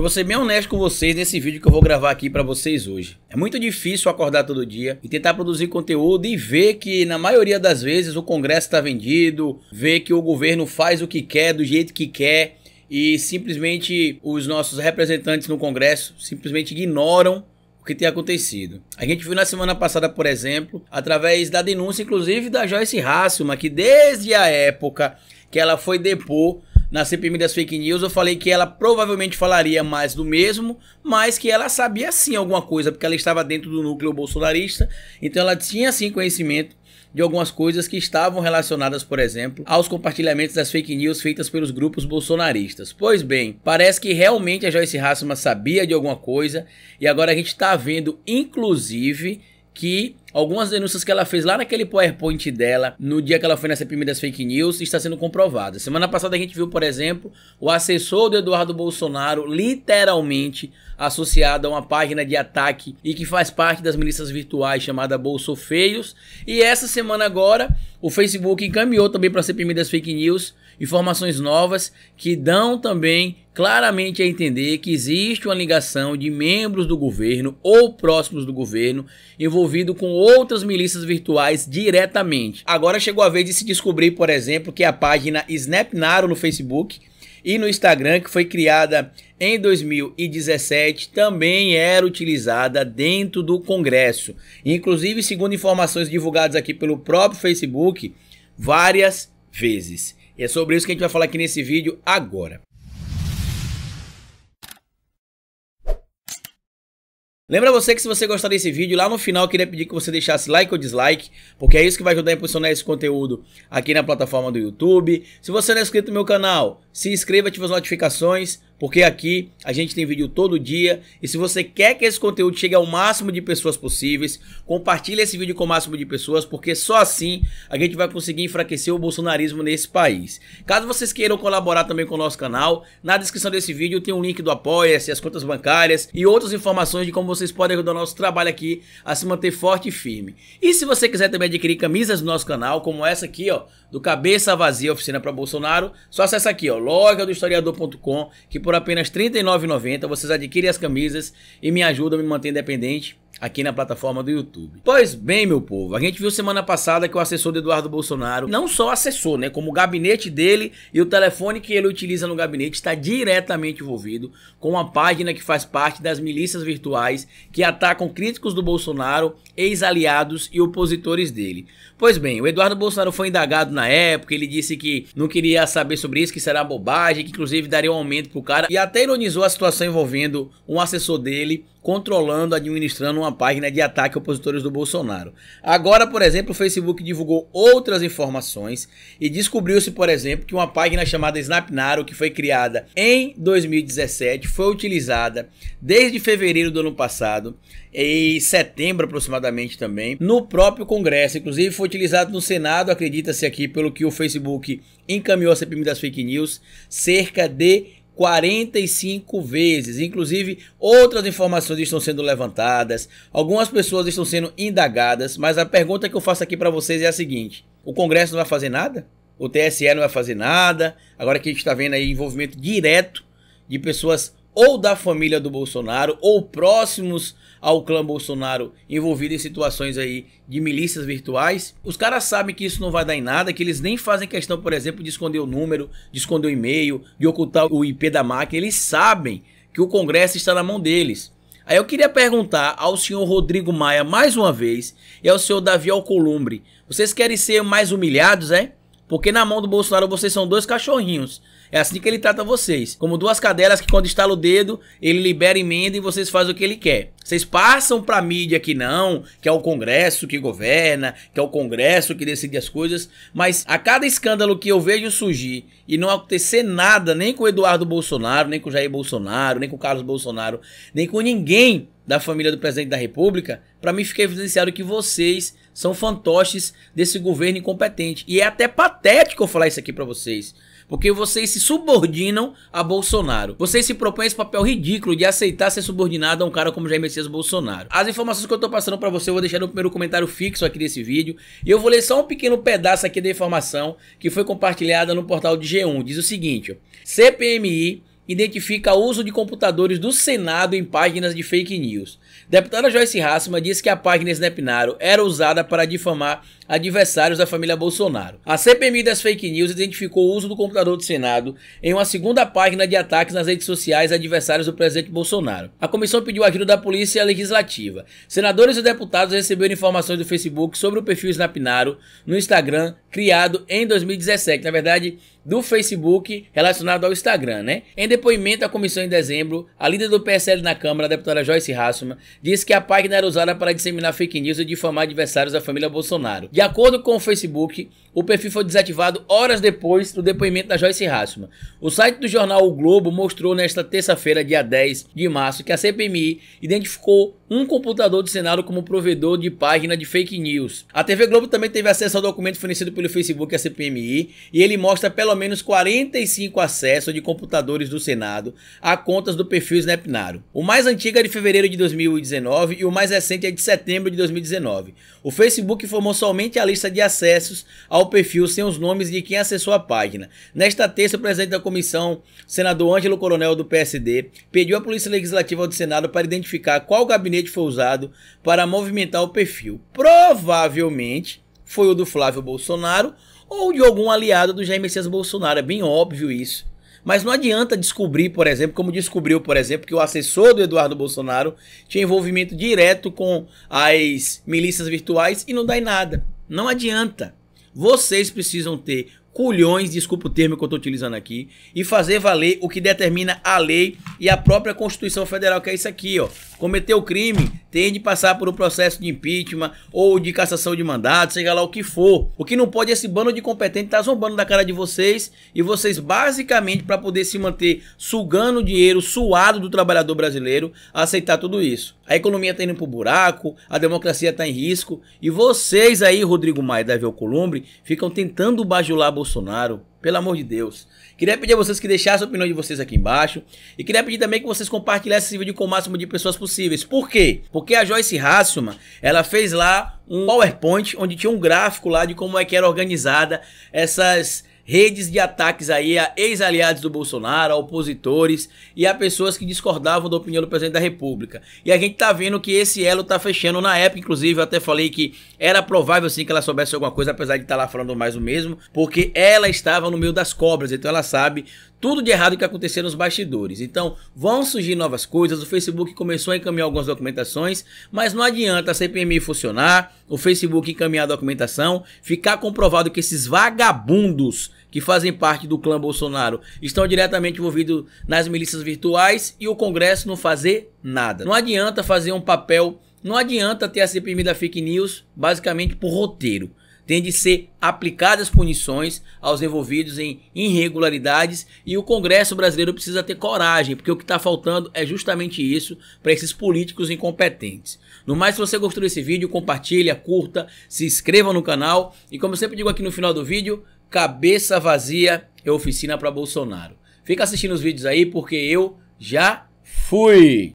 Eu vou ser bem honesto com vocês nesse vídeo que eu vou gravar aqui para vocês hoje. É muito difícil acordar todo dia e tentar produzir conteúdo e ver que na maioria das vezes o Congresso está vendido, ver que o governo faz o que quer do jeito que quer e simplesmente os nossos representantes no Congresso simplesmente ignoram o que tem acontecido. A gente viu na semana passada, por exemplo, através da denúncia, inclusive, da Joyce Hasselman, que desde a época que ela foi depor, na CPM das fake news, eu falei que ela provavelmente falaria mais do mesmo, mas que ela sabia sim alguma coisa, porque ela estava dentro do núcleo bolsonarista, então ela tinha sim conhecimento de algumas coisas que estavam relacionadas, por exemplo, aos compartilhamentos das fake news feitas pelos grupos bolsonaristas. Pois bem, parece que realmente a Joyce Hassman sabia de alguma coisa e agora a gente está vendo, inclusive, que Algumas denúncias que ela fez lá naquele PowerPoint dela, no dia que ela foi na CPMI das fake news, está sendo comprovada. Semana passada a gente viu, por exemplo, o assessor do Eduardo Bolsonaro literalmente associado a uma página de ataque e que faz parte das milícias virtuais chamada Bolsofeios. E essa semana agora, o Facebook encaminhou também para a CPMI das fake news informações novas que dão também claramente a entender que existe uma ligação de membros do governo ou próximos do governo envolvido com outras milícias virtuais diretamente. Agora chegou a vez de se descobrir, por exemplo, que a página Snapnaro no Facebook e no Instagram, que foi criada em 2017, também era utilizada dentro do Congresso. Inclusive, segundo informações divulgadas aqui pelo próprio Facebook, várias vezes. E é sobre isso que a gente vai falar aqui nesse vídeo agora. Lembra você que se você gostar desse vídeo, lá no final eu queria pedir que você deixasse like ou dislike, porque é isso que vai ajudar a impulsionar esse conteúdo aqui na plataforma do YouTube. Se você não é inscrito no meu canal, se inscreva, e ative as notificações, porque aqui a gente tem vídeo todo dia e se você quer que esse conteúdo chegue ao máximo de pessoas possíveis, compartilhe esse vídeo com o máximo de pessoas, porque só assim a gente vai conseguir enfraquecer o bolsonarismo nesse país. Caso vocês queiram colaborar também com o nosso canal, na descrição desse vídeo tem um link do Apoia-se, as contas bancárias e outras informações de como vocês podem ajudar o nosso trabalho aqui a se manter forte e firme. E se você quiser também adquirir camisas do nosso canal, como essa aqui, ó, do Cabeça Vazia Oficina para Bolsonaro, só acessa aqui, ó, loja do historiador.com, que por apenas R$ 39,90 vocês adquirem as camisas e me ajudam a me manter independente aqui na plataforma do YouTube. Pois bem, meu povo, a gente viu semana passada que o assessor de Eduardo Bolsonaro, não só assessor, né, como o gabinete dele e o telefone que ele utiliza no gabinete está diretamente envolvido com uma página que faz parte das milícias virtuais que atacam críticos do Bolsonaro, ex-aliados e opositores dele. Pois bem, o Eduardo Bolsonaro foi indagado na época, ele disse que não queria saber sobre isso, que será bobagem, que inclusive daria um aumento pro cara e até ironizou a situação envolvendo um assessor dele controlando, administrando uma página de ataque a opositores do Bolsonaro. Agora, por exemplo, o Facebook divulgou outras informações e descobriu-se, por exemplo, que uma página chamada Snapnaro, que foi criada em 2017, foi utilizada desde fevereiro do ano passado e setembro aproximadamente também, no próprio Congresso. Inclusive foi utilizado no Senado, acredita-se aqui, pelo que o Facebook encaminhou a CPMI das Fake News, cerca de 45 vezes. Inclusive, outras informações estão sendo levantadas, algumas pessoas estão sendo indagadas, mas a pergunta que eu faço aqui para vocês é a seguinte: o Congresso não vai fazer nada? O TSE não vai fazer nada? Agora que a gente está vendo aí envolvimento direto de pessoas ou da família do Bolsonaro ou próximos ao clã Bolsonaro envolvido em situações aí de milícias virtuais. Os caras sabem que isso não vai dar em nada, que eles nem fazem questão, por exemplo, de esconder o número, de esconder o e-mail, de ocultar o IP da máquina. Eles sabem que o Congresso está na mão deles. Aí eu queria perguntar ao senhor Rodrigo Maia mais uma vez e ao senhor Davi Alcolumbre: vocês querem ser mais humilhados, é? Porque na mão do Bolsonaro vocês são dois cachorrinhos. É assim que ele trata vocês. Como duas cadelas que quando estala o dedo, ele libera emenda e vocês fazem o que ele quer. Vocês passam pra mídia que não, que é o Congresso que governa, que é o Congresso que decide as coisas, mas a cada escândalo que eu vejo surgir e não acontecer nada, nem com o Eduardo Bolsonaro, nem com o Jair Bolsonaro, nem com o Carlos Bolsonaro, nem com ninguém da família do presidente da República, para mim fica evidenciado que vocês são fantoches desse governo incompetente. E é até patético eu falar isso aqui para vocês. Porque vocês se subordinam a Bolsonaro. Vocês se propõem esse papel ridículo de aceitar ser subordinado a um cara como Jair Messias Bolsonaro. As informações que eu tô passando para você eu vou deixar no primeiro comentário fixo aqui desse vídeo. E eu vou ler só um pequeno pedaço aqui da informação que foi compartilhada no portal de G1. Diz o seguinte: CPMI identifica o uso de computadores do Senado em páginas de fake news. Deputada Joyce Hassman disse que a página Snapnaro era usada para difamar adversários da família Bolsonaro. A CPMI das fake news identificou o uso do computador do Senado em uma segunda página de ataques nas redes sociais a adversários do presidente Bolsonaro. A comissão pediu ajuda da Polícia Legislativa. Senadores e deputados receberam informações do Facebook sobre o perfil Snapnaro no Instagram criado em 2017. Na verdade, do Facebook relacionado ao Instagram, né? Em depoimento à comissão em dezembro, a líder do PSL na Câmara, a deputada Joyce Hasselman, disse que a página era usada para disseminar fake news e difamar adversários da família Bolsonaro. De acordo com o Facebook, o perfil foi desativado horas depois do depoimento da Joyce Hasselman. O site do jornal O Globo mostrou nesta terça-feira, dia 10 de março, que a CPMI identificou um computador do Senado como provedor de página de fake news. A TV Globo também teve acesso ao documento fornecido pelo Facebook à CPMI e ele mostra pelo pelo menos 45 acessos de computadores do Senado a contas do perfil Snapnaro. O mais antigo é de fevereiro de 2019 e o mais recente é de setembro de 2019. O Facebook informou somente a lista de acessos ao perfil sem os nomes de quem acessou a página. Nesta terça, o presidente da comissão, senador Ângelo Coronel do PSD, pediu à Polícia Legislativa do Senado para identificar qual gabinete foi usado para movimentar o perfil. Provavelmente foi o do Flávio Bolsonaro ou de algum aliado do Jair Messias Bolsonaro. É bem óbvio isso. Mas não adianta descobrir, por exemplo, como descobriu, por exemplo, que o assessor do Eduardo Bolsonaro tinha envolvimento direto com as milícias virtuais e não dá em nada. Não adianta. Vocês precisam ter culhões, desculpa o termo que eu estou utilizando aqui, e fazer valer o que determina a lei e a própria Constituição Federal, que é isso aqui, ó. Cometeu crime, tem de passar por um processo de impeachment ou de cassação de mandato, seja lá o que for. O que não pode é esse bando de competente tá zombando da cara de vocês e vocês basicamente para poder se manter sugando dinheiro suado do trabalhador brasileiro, aceitar tudo isso. A economia está indo pro buraco, a democracia está em risco e vocês aí, Rodrigo Maia e Davi Alcolumbre, ficam tentando bajular Bolsonaro Bolsonaro, pelo amor de Deus. Queria pedir a vocês que deixassem a opinião de vocês aqui embaixo. E queria pedir também que vocês compartilhassem esse vídeo com o máximo de pessoas possíveis. Por quê? Porque a Joyce Hasselman, ela fez lá um PowerPoint onde tinha um gráfico lá de como é que era organizada essas redes de ataques aí a ex-aliados do Bolsonaro, a opositores e a pessoas que discordavam da opinião do presidente da República. E a gente tá vendo que esse elo tá fechando na época, inclusive eu até falei que era provável sim que ela soubesse alguma coisa, apesar de estar tá lá falando mais o mesmo, porque ela estava no meio das cobras, então ela sabe tudo de errado que aconteceu nos bastidores. Então, vão surgir novas coisas. O Facebook começou a encaminhar algumas documentações, mas não adianta a CPMI funcionar, o Facebook encaminhar a documentação, ficar comprovado que esses vagabundos que fazem parte do clã Bolsonaro estão diretamente envolvidos nas milícias virtuais e o Congresso não fazer nada. Não adianta fazer um papel não adianta ter a CPMI da fake news basicamente por roteiro têm de ser aplicadas punições aos envolvidos em irregularidades e o Congresso brasileiro precisa ter coragem, porque o que está faltando é justamente isso para esses políticos incompetentes. No mais, se você gostou desse vídeo, compartilha, curta, se inscreva no canal e como eu sempre digo aqui no final do vídeo, cabeça vazia é oficina para Bolsonaro. Fica assistindo os vídeos aí porque eu já fui!